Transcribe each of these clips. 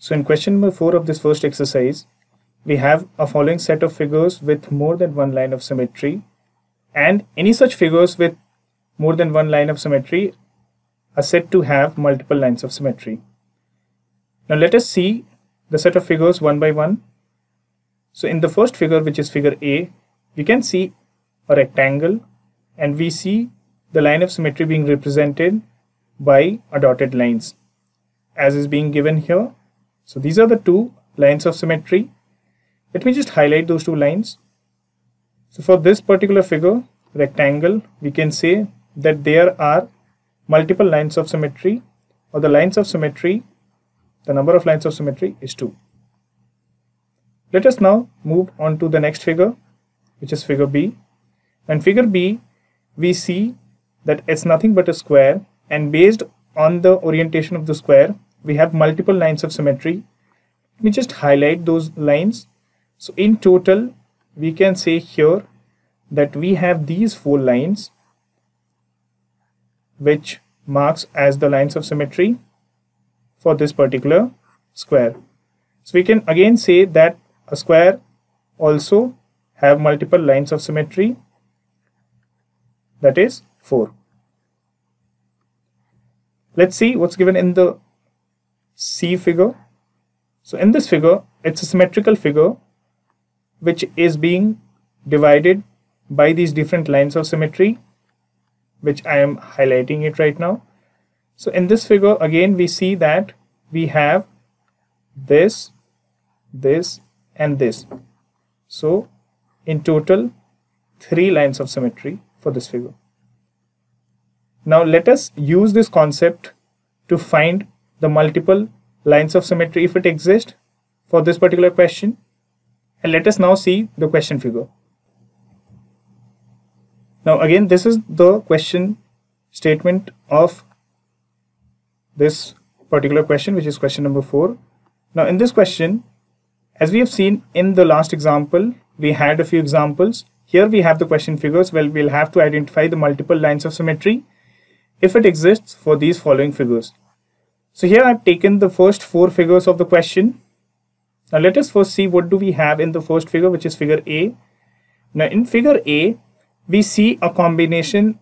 So in question number 4 of this first exercise, we have a following set of figures with more than one line of symmetry and any such figures with more than one line of symmetry are said to have multiple lines of symmetry. Now let us see the set of figures one by one. So in the first figure which is figure A, we can see a rectangle and we see the line of symmetry being represented by a dotted lines as is being given here so these are the two lines of symmetry. Let me just highlight those two lines. So for this particular figure, rectangle, we can say that there are multiple lines of symmetry or the lines of symmetry, the number of lines of symmetry is 2. Let us now move on to the next figure, which is figure B. And figure B, we see that it's nothing but a square and based on the orientation of the square, we have multiple lines of symmetry. Let me just highlight those lines. So in total, we can say here that we have these four lines which marks as the lines of symmetry for this particular square. So we can again say that a square also have multiple lines of symmetry that is 4. Let's see what's given in the C figure. So in this figure, it's a symmetrical figure which is being divided by these different lines of symmetry which I am highlighting it right now. So in this figure again we see that we have this, this and this. So in total three lines of symmetry for this figure. Now let us use this concept to find the multiple lines of symmetry if it exists for this particular question. And let us now see the question figure. Now again, this is the question statement of this particular question, which is question number four. Now in this question, as we have seen in the last example, we had a few examples. Here we have the question figures Well, we'll have to identify the multiple lines of symmetry if it exists for these following figures. So here I've taken the first four figures of the question. Now let us first see what do we have in the first figure, which is figure A. Now in figure A, we see a combination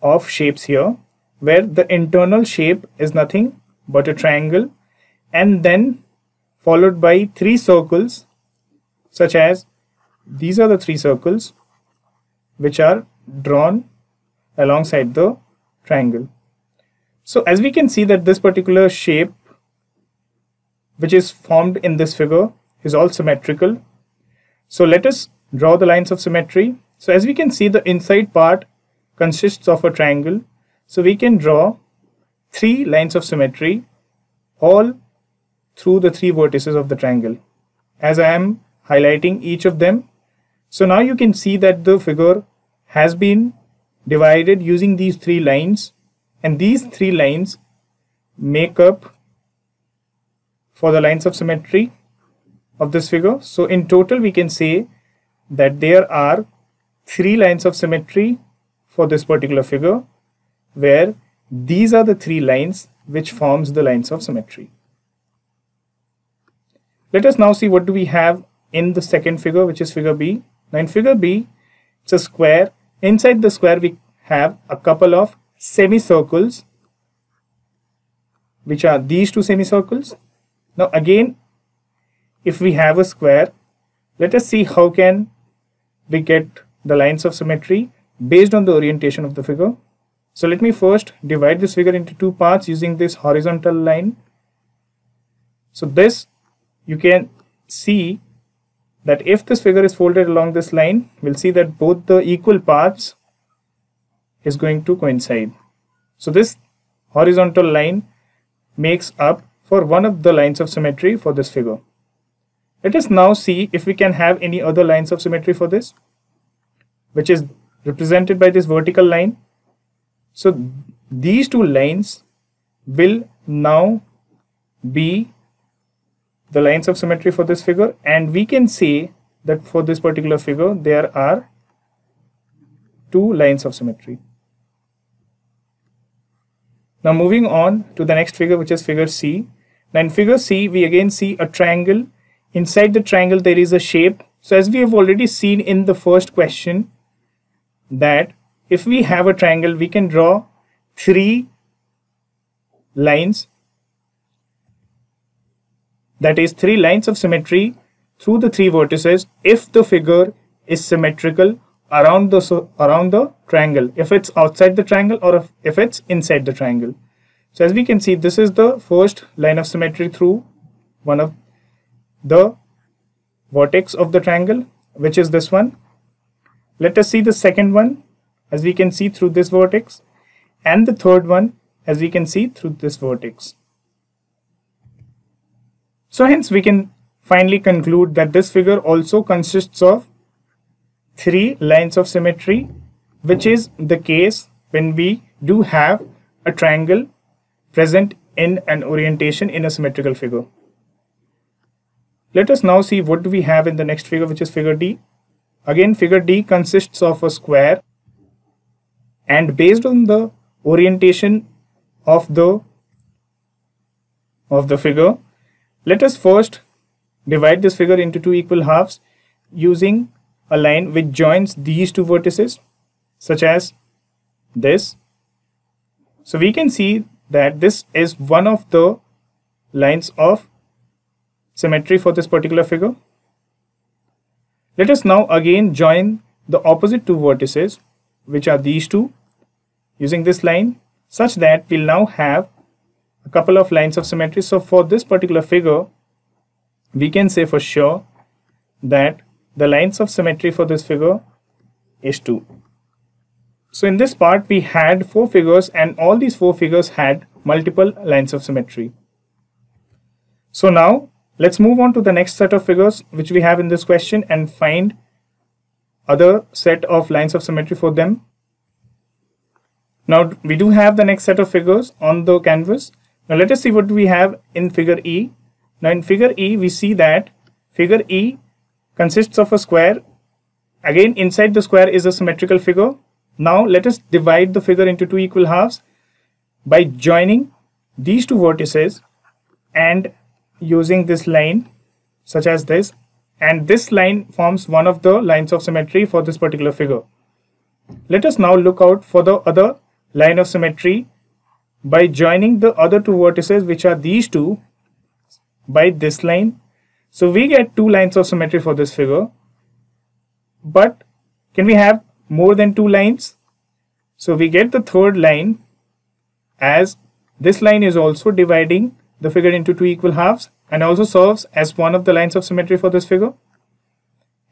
of shapes here, where the internal shape is nothing but a triangle and then followed by three circles such as these are the three circles which are drawn alongside the triangle. So as we can see that this particular shape, which is formed in this figure, is all symmetrical. So let us draw the lines of symmetry. So as we can see, the inside part consists of a triangle. So we can draw three lines of symmetry all through the three vertices of the triangle as I am highlighting each of them. So now you can see that the figure has been divided using these three lines and these three lines make up for the lines of symmetry of this figure so in total we can say that there are three lines of symmetry for this particular figure where these are the three lines which forms the lines of symmetry let us now see what do we have in the second figure which is figure b now in figure b it's a square inside the square we have a couple of semicircles which are these two semicircles. Now again if we have a square let us see how can we get the lines of symmetry based on the orientation of the figure. So let me first divide this figure into two parts using this horizontal line. So this you can see that if this figure is folded along this line, we'll see that both the equal parts is going to coincide. So this horizontal line makes up for one of the lines of symmetry for this figure. Let us now see if we can have any other lines of symmetry for this, which is represented by this vertical line. So these two lines will now be the lines of symmetry for this figure and we can say that for this particular figure there are two lines of symmetry. Now moving on to the next figure, which is figure C. Now in figure C, we again see a triangle. Inside the triangle, there is a shape. So as we have already seen in the first question, that if we have a triangle, we can draw three lines. That is three lines of symmetry through the three vertices if the figure is symmetrical around the so around the triangle if it's outside the triangle or if, if it's inside the triangle so as we can see this is the first line of symmetry through one of the vertex of the triangle which is this one let us see the second one as we can see through this vertex and the third one as we can see through this vertex so hence we can finally conclude that this figure also consists of three lines of symmetry, which is the case when we do have a triangle present in an orientation in a symmetrical figure. Let us now see what do we have in the next figure, which is figure D. Again, figure D consists of a square and based on the orientation of the of the figure, let us first divide this figure into two equal halves using a line which joins these two vertices, such as this. So we can see that this is one of the lines of symmetry for this particular figure. Let us now again join the opposite two vertices, which are these two, using this line, such that we'll now have a couple of lines of symmetry. So for this particular figure, we can say for sure that the lines of symmetry for this figure is 2. So in this part we had four figures and all these four figures had multiple lines of symmetry. So now let's move on to the next set of figures which we have in this question and find other set of lines of symmetry for them. Now we do have the next set of figures on the canvas. Now let us see what we have in figure E. Now in figure E we see that figure E consists of a square. Again, inside the square is a symmetrical figure. Now let us divide the figure into two equal halves by joining these two vertices and using this line such as this and this line forms one of the lines of symmetry for this particular figure. Let us now look out for the other line of symmetry by joining the other two vertices which are these two by this line so we get two lines of symmetry for this figure. But can we have more than two lines? So we get the third line as this line is also dividing the figure into two equal halves and also serves as one of the lines of symmetry for this figure.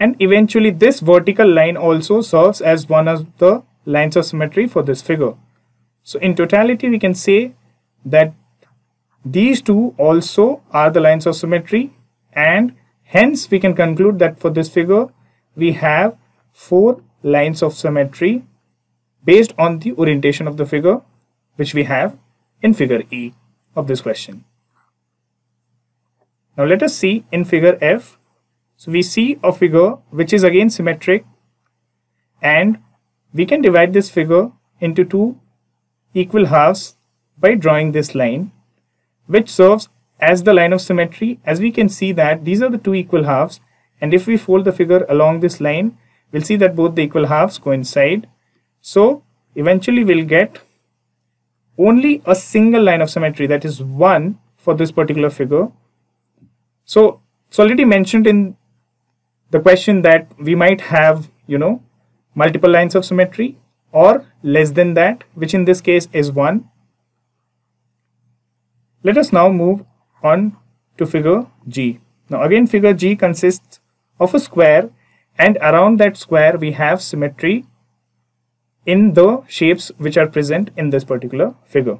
And eventually this vertical line also serves as one of the lines of symmetry for this figure. So in totality, we can say that these two also are the lines of symmetry and hence we can conclude that for this figure we have four lines of symmetry based on the orientation of the figure which we have in figure E of this question. Now let us see in figure F. So we see a figure which is again symmetric and we can divide this figure into two equal halves by drawing this line which serves as the line of symmetry as we can see that these are the two equal halves and if we fold the figure along this line we'll see that both the equal halves coincide so eventually we'll get only a single line of symmetry that is one for this particular figure so it's already mentioned in the question that we might have you know multiple lines of symmetry or less than that which in this case is one let us now move on to figure G. Now again figure G consists of a square and around that square we have symmetry in the shapes which are present in this particular figure.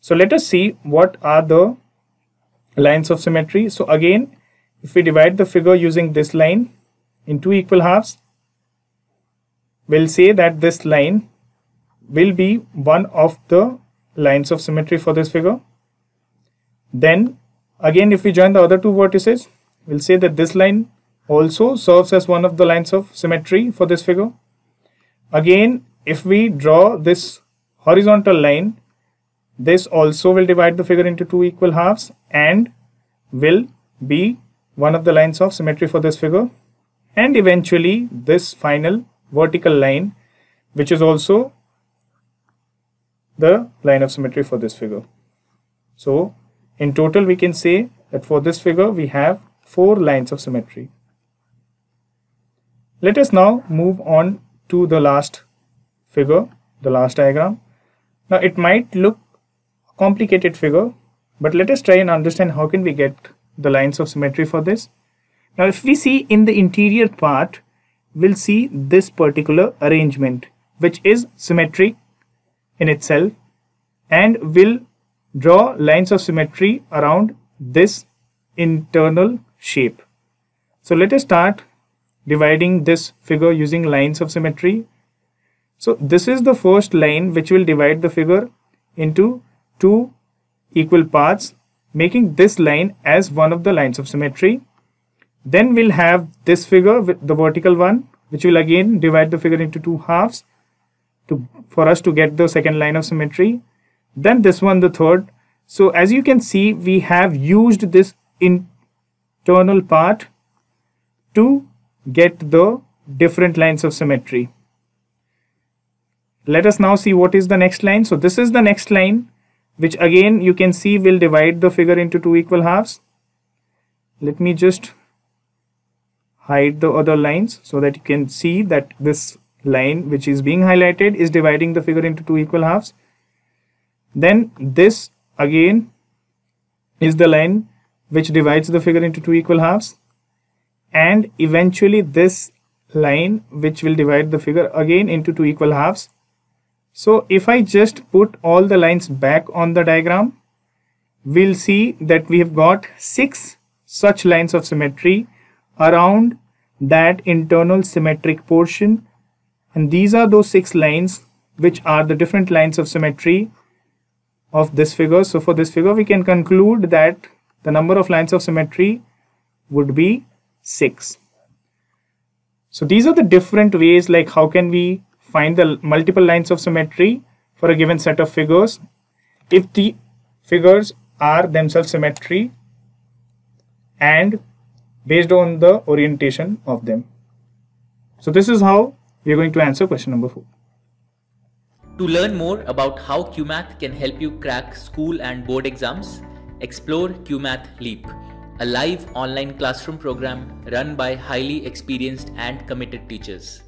So let us see what are the lines of symmetry. So again if we divide the figure using this line in two equal halves we'll say that this line will be one of the lines of symmetry for this figure then again, if we join the other two vertices, we'll say that this line also serves as one of the lines of symmetry for this figure. Again, if we draw this horizontal line, this also will divide the figure into two equal halves and will be one of the lines of symmetry for this figure. And eventually this final vertical line, which is also the line of symmetry for this figure. So in total, we can say that for this figure, we have four lines of symmetry. Let us now move on to the last figure, the last diagram. Now, it might look a complicated figure, but let us try and understand how can we get the lines of symmetry for this. Now, if we see in the interior part, we'll see this particular arrangement, which is symmetric in itself and will Draw lines of symmetry around this internal shape. So let us start dividing this figure using lines of symmetry. So this is the first line which will divide the figure into two equal parts making this line as one of the lines of symmetry. Then we'll have this figure with the vertical one which will again divide the figure into two halves to, for us to get the second line of symmetry then this one the third so as you can see we have used this internal part to get the different lines of symmetry let us now see what is the next line so this is the next line which again you can see will divide the figure into two equal halves let me just hide the other lines so that you can see that this line which is being highlighted is dividing the figure into two equal halves then this again is the line which divides the figure into two equal halves and eventually this line which will divide the figure again into two equal halves. So if I just put all the lines back on the diagram, we'll see that we have got six such lines of symmetry around that internal symmetric portion. And these are those six lines which are the different lines of symmetry of this figure. So for this figure, we can conclude that the number of lines of symmetry would be 6. So these are the different ways like how can we find the multiple lines of symmetry for a given set of figures if the figures are themselves symmetry and based on the orientation of them. So this is how we are going to answer question number 4. To learn more about how QMath can help you crack school and board exams, explore QMath Leap, a live online classroom program run by highly experienced and committed teachers.